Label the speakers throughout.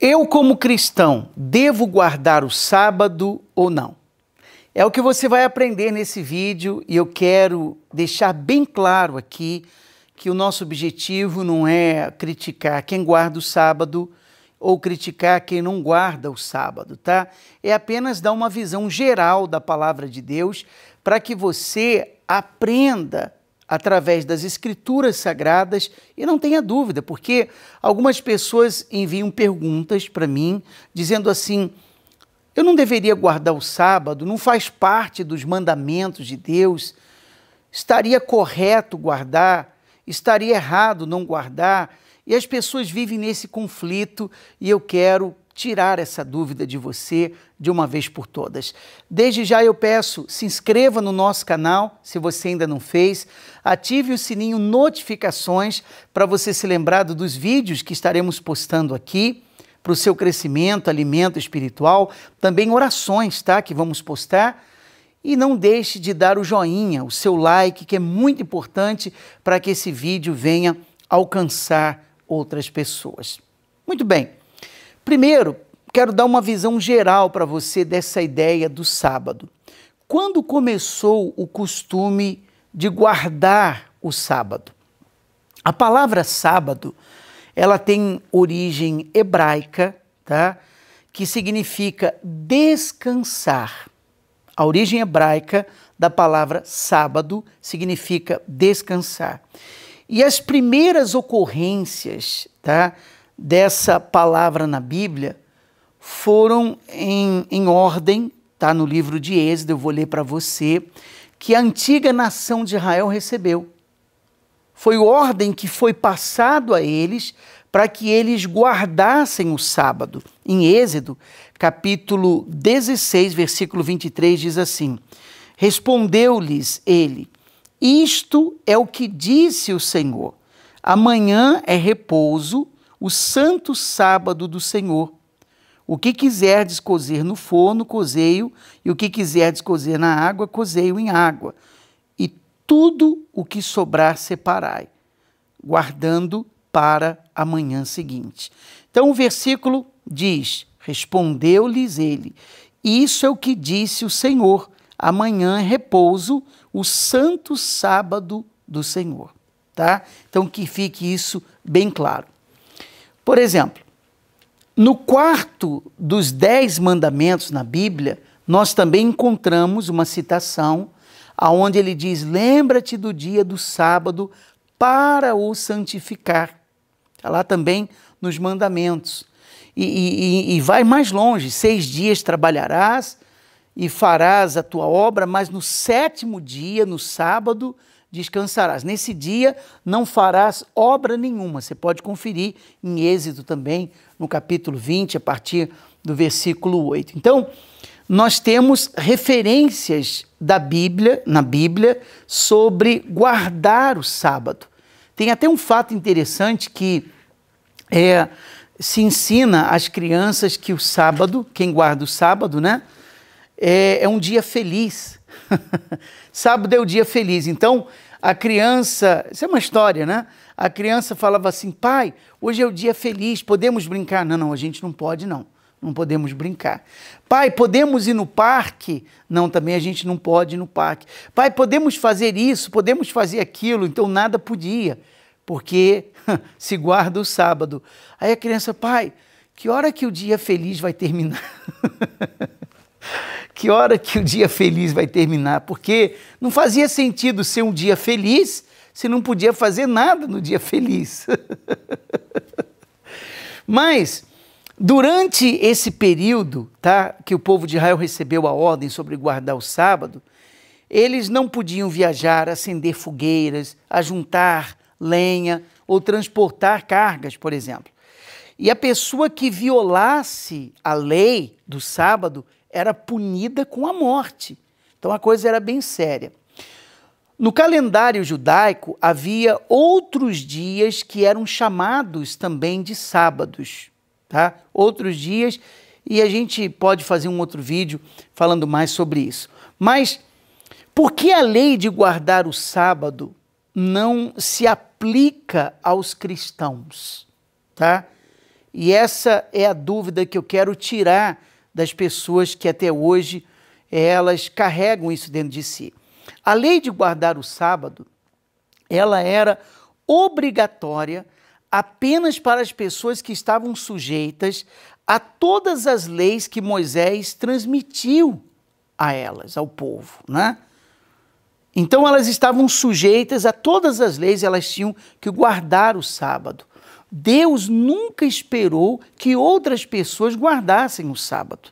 Speaker 1: Eu, como cristão, devo guardar o sábado ou não? É o que você vai aprender nesse vídeo e eu quero deixar bem claro aqui que o nosso objetivo não é criticar quem guarda o sábado ou criticar quem não guarda o sábado, tá? É apenas dar uma visão geral da palavra de Deus para que você aprenda através das escrituras sagradas e não tenha dúvida, porque algumas pessoas enviam perguntas para mim dizendo assim: eu não deveria guardar o sábado, não faz parte dos mandamentos de Deus. Estaria correto guardar, estaria errado não guardar. E as pessoas vivem nesse conflito e eu quero tirar essa dúvida de você de uma vez por todas. Desde já eu peço, se inscreva no nosso canal, se você ainda não fez, ative o sininho notificações para você ser lembrado dos vídeos que estaremos postando aqui para o seu crescimento, alimento espiritual, também orações, tá, que vamos postar. E não deixe de dar o joinha, o seu like, que é muito importante para que esse vídeo venha alcançar outras pessoas. Muito bem. Primeiro, quero dar uma visão geral para você dessa ideia do sábado. Quando começou o costume de guardar o sábado? A palavra sábado, ela tem origem hebraica, tá? Que significa descansar. A origem hebraica da palavra sábado significa descansar. E as primeiras ocorrências, tá? dessa palavra na Bíblia foram em, em ordem, está no livro de Êxodo, eu vou ler para você, que a antiga nação de Israel recebeu. Foi ordem que foi passado a eles para que eles guardassem o sábado. Em Êxodo, capítulo 16, versículo 23, diz assim: Respondeu-lhes ele: Isto é o que disse o Senhor: Amanhã é repouso o santo sábado do Senhor. O que quiserdes cozer no forno, cozeio, o e o que quiserdes cozer na água, cozeio o em água. E tudo o que sobrar separai, guardando para a manhã seguinte. Então o versículo diz: Respondeu-lhes ele: Isso é o que disse o Senhor: amanhã é repouso, o santo sábado do Senhor, tá? Então que fique isso bem claro. Por exemplo, no quarto dos dez mandamentos na Bíblia, nós também encontramos uma citação aonde ele diz: Lembra-te do dia do sábado para o santificar. Está lá também nos mandamentos. E, e, e, vai mais longe: seis dias trabalharás e farás a tua obra, mas no sétimo dia, no sábado, descansarás. Nesse dia não farás obra nenhuma. Você pode conferir em Êxodo também, no capítulo 20, a partir do versículo 8. Então, nós temos referências da Bíblia, na Bíblia, sobre guardar o sábado. Tem até um fato interessante que é, se ensina às crianças que o sábado, quem guarda o sábado, né, é, é um dia feliz. sábado é o dia feliz. Então, a criança, isso é uma história, né? A criança falava assim: pai, hoje é o dia feliz, podemos brincar? Não, não, a gente não pode, não. Não podemos brincar. Pai, podemos ir no parque? Não, também a gente não pode ir no parque. Pai, podemos fazer isso, podemos fazer aquilo, então nada podia, porque se guarda o sábado. Aí a criança, pai, que hora que o dia feliz vai terminar? que hora que o dia feliz vai terminar, porque não fazia sentido ser um dia feliz se não podia fazer nada no dia feliz. Mas durante esse período, tá, que o povo de Israel recebeu a ordem sobre guardar o sábado, eles não podiam viajar, acender fogueiras, ajuntar lenha ou transportar cargas, por exemplo. E a pessoa que violasse a lei do sábado era punida com a morte. Então a coisa era bem séria. No calendário judaico havia outros dias que eram chamados também de sábados, tá? Outros dias e a gente pode fazer um outro vídeo falando mais sobre isso. Mas por que a lei de guardar o sábado não se aplica aos cristãos, tá? E essa é a dúvida que eu quero tirar das pessoas que até hoje elas carregam isso dentro de si. A lei de guardar o sábado, ela era obrigatória apenas para as pessoas que estavam sujeitas a todas as leis que Moisés transmitiu a elas, ao povo, né? Então elas estavam sujeitas a todas as leis, elas tinham que guardar o sábado. Deus nunca esperou que outras pessoas guardassem o sábado.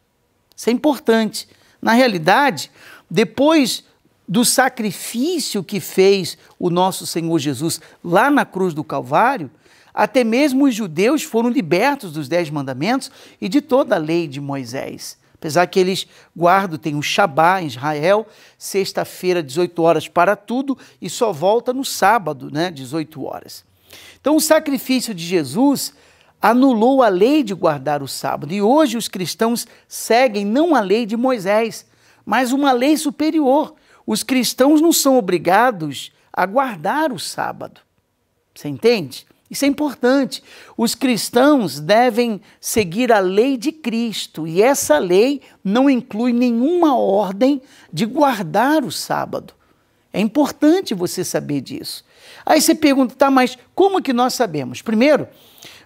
Speaker 1: Isso é importante. Na realidade, depois do sacrifício que fez o nosso Senhor Jesus lá na cruz do Calvário, até mesmo os judeus foram libertos dos Dez Mandamentos e de toda a lei de Moisés. Apesar que eles guardam, tem o Shabá em Israel, sexta-feira, 18 horas para tudo, e só volta no sábado, né, 18 horas. Então, o sacrifício de Jesus anulou a lei de guardar o sábado. E hoje os cristãos seguem não a lei de Moisés, mas uma lei superior. Os cristãos não são obrigados a guardar o sábado. Você entende? Isso é importante. Os cristãos devem seguir a lei de Cristo, e essa lei não inclui nenhuma ordem de guardar o sábado. É importante você saber disso. Aí você pergunta, tá, mas como que nós sabemos? Primeiro,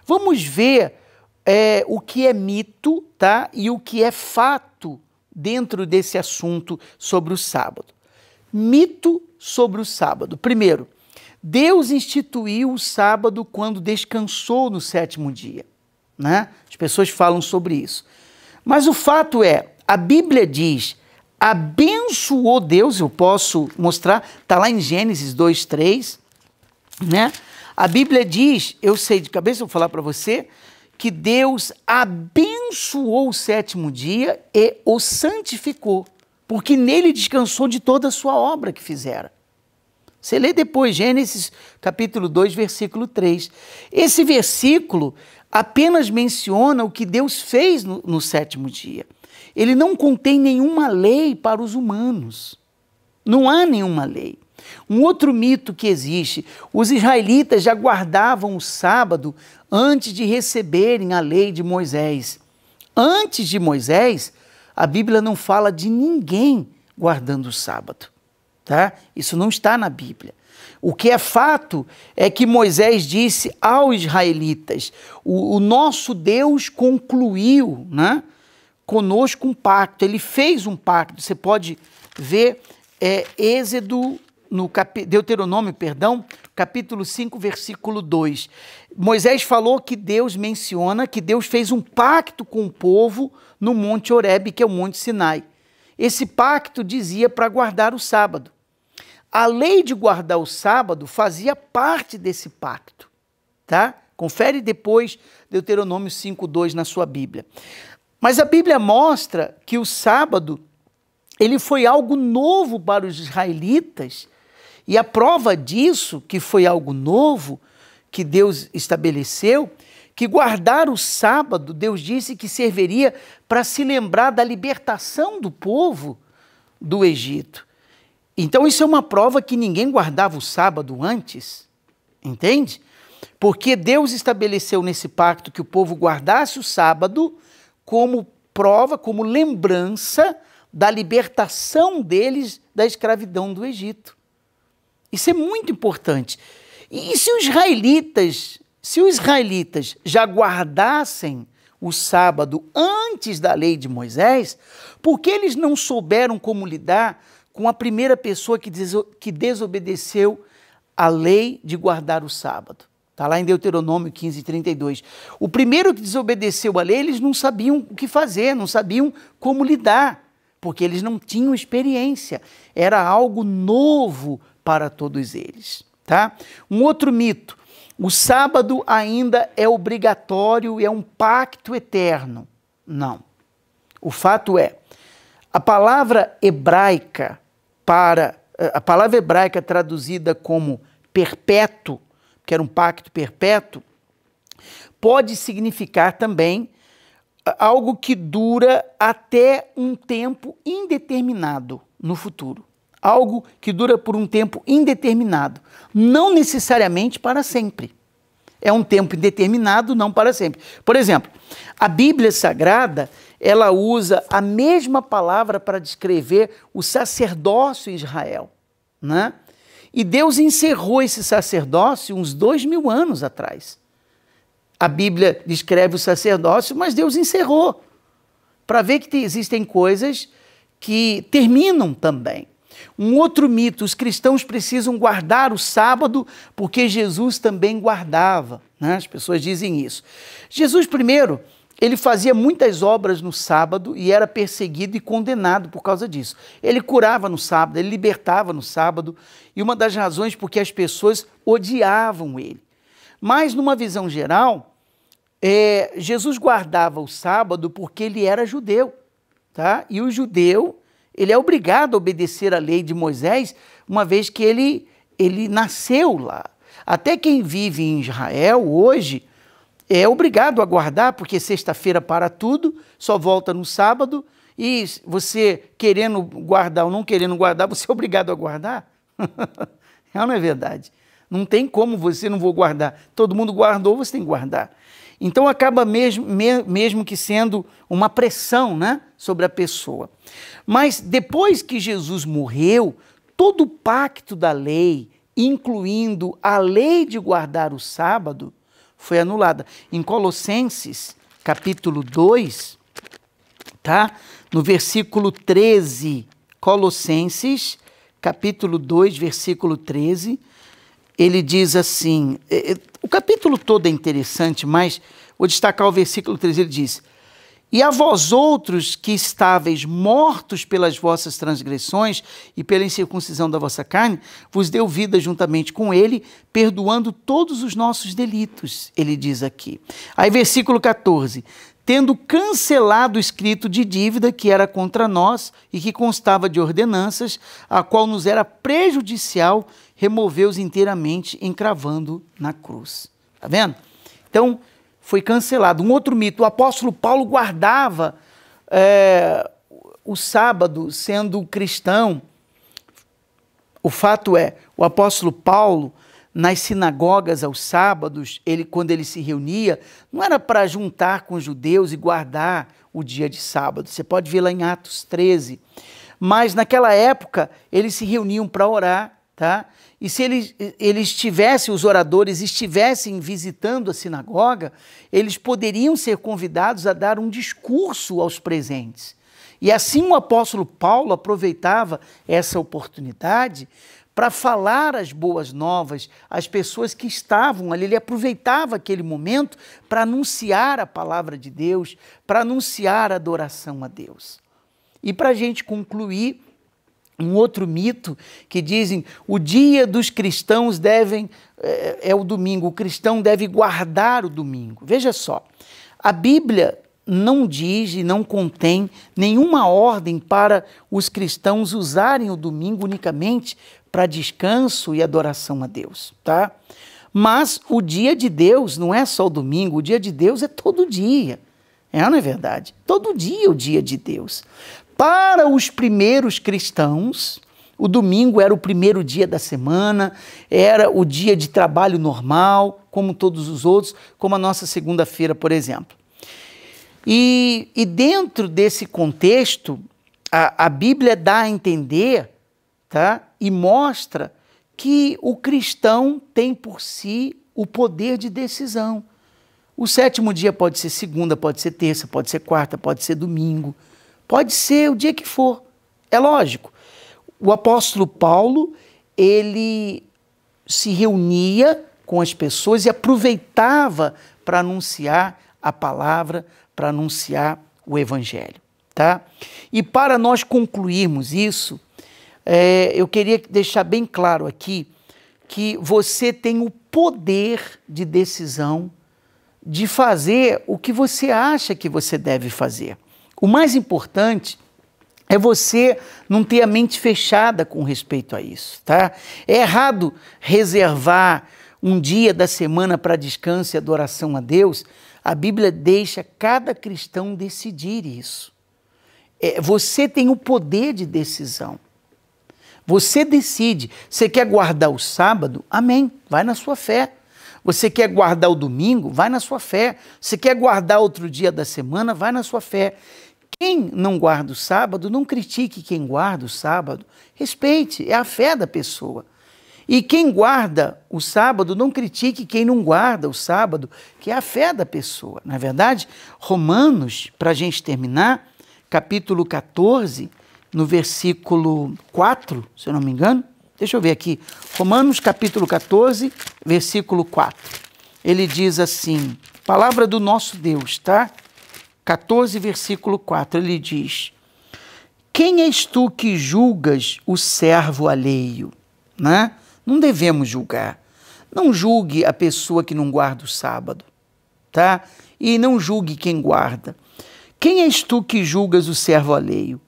Speaker 1: vamos ver é, o que é mito, tá? E o que é fato dentro desse assunto sobre o sábado. Mito sobre o sábado. Primeiro, Deus instituiu o sábado quando descansou no sétimo dia. Né? As pessoas falam sobre isso. Mas o fato é, a Bíblia diz abençoou Deus, eu posso mostrar, está lá em Gênesis 2, 3, né? A Bíblia diz, eu sei de cabeça, vou falar para você, que Deus abençoou o sétimo dia e o santificou, porque nele descansou de toda a sua obra que fizera. Você lê depois Gênesis capítulo 2, versículo 3. Esse versículo apenas menciona o que Deus fez no, no sétimo dia ele não contém nenhuma lei para os humanos. Não há nenhuma lei. Um outro mito que existe: os israelitas já guardavam o sábado antes de receberem a lei de Moisés. Antes de Moisés, a Bíblia não fala de ninguém guardando o sábado. Tá? Isso não está na Bíblia. O que é fato é que Moisés disse aos israelitas: o, o nosso Deus concluiu, né? conosco um pacto, ele fez um pacto. Você pode ver é, Êxodo, no Deuteronômio, perdão, capítulo 5, versículo 2. Moisés falou que Deus menciona que Deus fez um pacto com o povo no Monte Horebe, que é o Monte Sinai. Esse pacto dizia para guardar o sábado. A lei de guardar o sábado fazia parte desse pacto, tá? Confere depois Deuteronômio 2 na sua Bíblia. Mas a Bíblia mostra que o sábado ele foi algo novo para os israelitas, e a prova disso, que foi algo novo que Deus estabeleceu, que guardar o sábado, Deus disse que serviria para se lembrar da libertação do povo do Egito. Então isso é uma prova que ninguém guardava o sábado antes, entende? Porque Deus estabeleceu nesse pacto que o povo guardasse o sábado como prova, como lembrança da libertação deles da escravidão do Egito. Isso é muito importante. E se os israelitas, se os israelitas já guardassem o sábado antes da lei de Moisés, por que eles não souberam como lidar com a primeira pessoa que, desobedeceu a lei de guardar o sábado? Está lá em Deuteronômio 15, 32. O primeiro que desobedeceu a lei, eles não sabiam o que fazer, não sabiam como lidar, porque eles não tinham experiência. Era algo novo para todos eles. Tá? Um outro mito: o sábado ainda é obrigatório e é um pacto eterno. Não. O fato é, a palavra hebraica para eh, a palavra hebraica traduzida como perpétuo que era um pacto perpétuo, pode significar também ah, algo que dura até um tempo indeterminado no futuro. Algo que dura por um tempo indeterminado, não necessariamente para sempre. É um tempo indeterminado, não para sempre. Por exemplo, a Bíblia Sagrada, ela usa a mesma palavra para descrever o sacerdócio em Israel, né? E Deus encerrou esse sacerdócio uns dois mil anos atrás. A Bíblia descreve o sacerdócio, mas Deus encerrou. Para ver que existem coisas que terminam também. Um outro mito: os cristãos precisam guardar o sábado porque Jesus também guardava. Né? As pessoas dizem isso. Jesus, primeiro, ele fazia muitas obras no sábado e era perseguido e condenado por causa disso. Ele curava no sábado, ele libertava no sábado, e uma das razões porque as pessoas odiavam ele. Mas, numa visão geral, é, Jesus guardava o sábado porque ele era judeu. Tá? E o judeu, ele é obrigado a obedecer a lei de Moisés, uma vez que ele, ele nasceu lá. Até quem vive em Israel hoje é obrigado a guardar, porque sexta-feira para tudo, só volta no sábado, e você querendo guardar ou não querendo guardar, você é obrigado a guardar? não é verdade. Não tem como você não vou guardar. Todo mundo guardou, você tem que guardar. Então acaba mesmo, mesmo que sendo uma pressão né, sobre a pessoa. Mas depois que Jesus morreu, todo o pacto da lei, incluindo a lei de guardar o sábado, foi anulada. Em Colossenses, capítulo 2, tá? No versículo 13, Colossenses, capítulo 2, versículo 13, ele diz assim: é, é, o capítulo todo é interessante, mas vou destacar o versículo 13, ele diz e a vós outros que estáveis mortos pelas vossas transgressões e pela incircuncisão da vossa carne, vos deu vida juntamente com ele, perdoando todos os nossos delitos, ele diz aqui. Aí, versículo 14: Tendo cancelado o escrito de dívida que era contra nós e que constava de ordenanças, a qual nos era prejudicial, removeu-os inteiramente, encravando na cruz. Tá vendo? Então, foi cancelado. Um outro mito: o apóstolo Paulo guardava é, o sábado sendo cristão. O fato é, o apóstolo Paulo, nas sinagogas aos sábados, ele quando ele se reunia, não era para juntar com os judeus e guardar o dia de sábado. Você pode ver lá em Atos 13. Mas naquela época, eles se reuniam para orar Tá? E se eles, eles os oradores estivessem visitando a sinagoga, eles poderiam ser convidados a dar um discurso aos presentes. E assim o apóstolo Paulo aproveitava essa oportunidade para falar as boas novas às pessoas que estavam ali. Ele aproveitava aquele momento para anunciar a palavra de Deus, para anunciar a adoração a Deus. E para a gente concluir, um outro mito que dizem o dia dos cristãos devem é, é, o domingo, o cristão deve guardar o domingo. Veja só, a Bíblia não diz e não contém nenhuma ordem para os cristãos usarem o domingo unicamente para descanso e adoração a Deus, tá? Mas o dia de Deus não é só o domingo, o dia de Deus é todo dia. É, não é verdade? Todo dia é o dia de Deus. Para os primeiros cristãos, o domingo era o primeiro dia da semana, era o dia de trabalho normal, como todos os outros, como a nossa segunda-feira, por exemplo. E, e, dentro desse contexto, a, a Bíblia dá a entender tá, e mostra que o cristão tem por si o poder de decisão. O sétimo dia pode ser segunda, pode ser terça, pode ser quarta, pode ser domingo. Pode ser o dia que for. É lógico. O apóstolo Paulo, ele se reunia com as pessoas e aproveitava para anunciar a palavra, para anunciar o evangelho, tá? E para nós concluirmos isso, é, eu queria deixar bem claro aqui que você tem o poder de decisão de fazer o que você acha que você deve fazer. O mais importante é você não ter a mente fechada com respeito a isso, tá? É errado reservar um dia da semana para descanso e adoração a Deus. A Bíblia deixa cada cristão decidir isso. É, você tem o poder de decisão. Você decide. Você quer guardar o sábado? Amém. Vai na sua fé. Você quer guardar o domingo? Vai na sua fé. Você quer guardar outro dia da semana? Vai na sua fé. Quem não guarda o sábado, não critique quem guarda o sábado. Respeite, é a fé da pessoa. E quem guarda o sábado, não critique quem não guarda o sábado, que é a fé da pessoa. Na é verdade, Romanos, para a gente terminar, capítulo 14, no versículo 4, se eu não me engano. Deixa eu ver aqui. Romanos, capítulo 14, versículo 4. Ele diz assim: Palavra do nosso Deus, tá? 14, versículo 4, ele diz: Quem és tu que julgas o servo alheio? Né? Não devemos julgar. Não julgue a pessoa que não guarda o sábado, tá? E não julgue quem guarda. Quem és tu que julgas o servo alheio?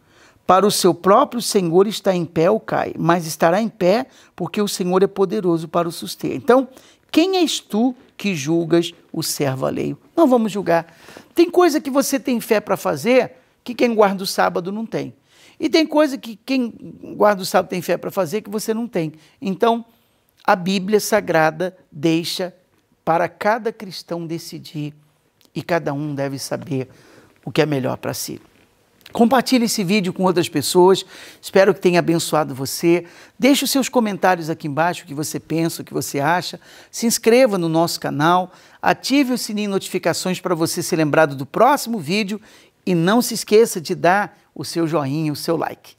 Speaker 1: Para o seu próprio Senhor está em pé ou cai, mas estará em pé, porque o Senhor é poderoso para o suster. Então, quem és tu que julgas o servo alheio? Não vamos julgar. Tem coisa que você tem fé para fazer que quem guarda o sábado não tem. E tem coisa que quem guarda o sábado tem fé para fazer que você não tem. Então, a Bíblia Sagrada deixa para cada cristão decidir e cada um deve saber o que é melhor para si. Compartilhe esse vídeo com outras pessoas. Espero que tenha abençoado você. Deixe os seus comentários aqui embaixo, o que você pensa, o que você acha. Se inscreva no nosso canal, ative o sininho de notificações para você ser lembrado do próximo vídeo e não se esqueça de dar o seu joinha, o seu like.